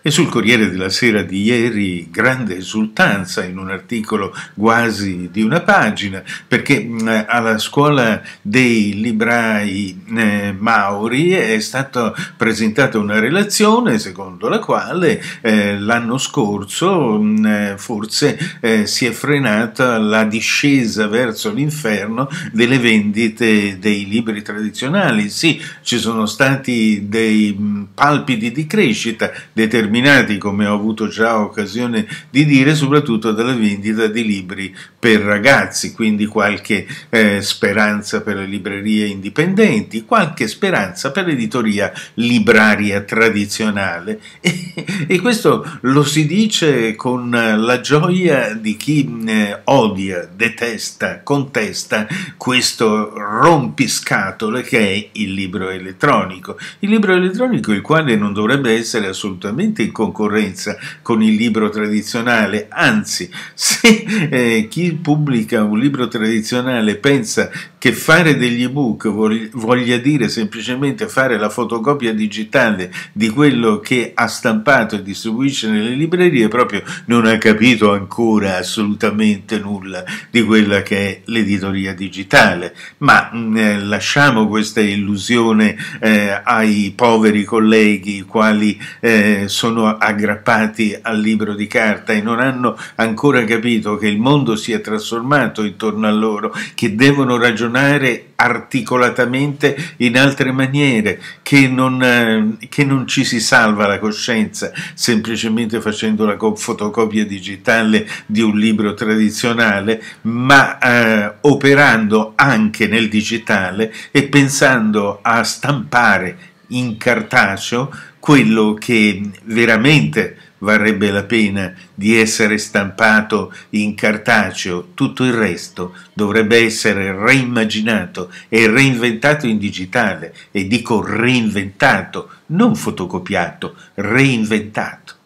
E sul Corriere della Sera di ieri grande esultanza in un articolo quasi di una pagina, perché mm, alla scuola dei librai eh, maori è stata presentata una relazione secondo la quale eh, l'anno scorso mh, mm, eh, forse eh, si è frenata la discesa verso l'inferno delle vendite dei libri tradizionali. Sì, ci sono stati dei mm, palpiti di crescita determinati determinati, come ho avuto già occasione di dire, soprattutto dalla vendita di libri per ragazzi, quindi qualche eh, speranza per le librerie indipendenti, qualche speranza per l'editoria libraria tradizionale. E, e questo lo si dice con la gioia di chi eh, odia, detesta, contesta questo rompiscatole che è il libro elettronico. Il libro elettronico, il quale non dovrebbe essere assolutamente assolutamente in concorrenza con il libro tradizionale, anzi se eh, chi pubblica un libro tradizionale pensa che fare degli ebook voglia, voglia dire semplicemente fare la fotocopia digitale di quello che ha stampato e distribuisce nelle librerie, proprio non ha capito ancora assolutamente nulla di quella che è l'editoria digitale. Ma mm, eh, lasciamo questa illusione eh, ai poveri colleghi quali eh, sono sono aggrappati al libro di carta e non hanno ancora capito che il mondo si è trasformato intorno a loro, che devono ragionare articolatamente in altre maniere, che non, eh, che non ci si salva la coscienza semplicemente facendo la fotocopia digitale di un libro tradizionale, ma eh, operando anche nel digitale e pensando a stampare in cartaceo quello che veramente varrebbe la pena di essere stampato in cartaceo, tutto il resto dovrebbe essere reimmaginato e reinventato in digitale e dico reinventato, non fotocopiato, reinventato.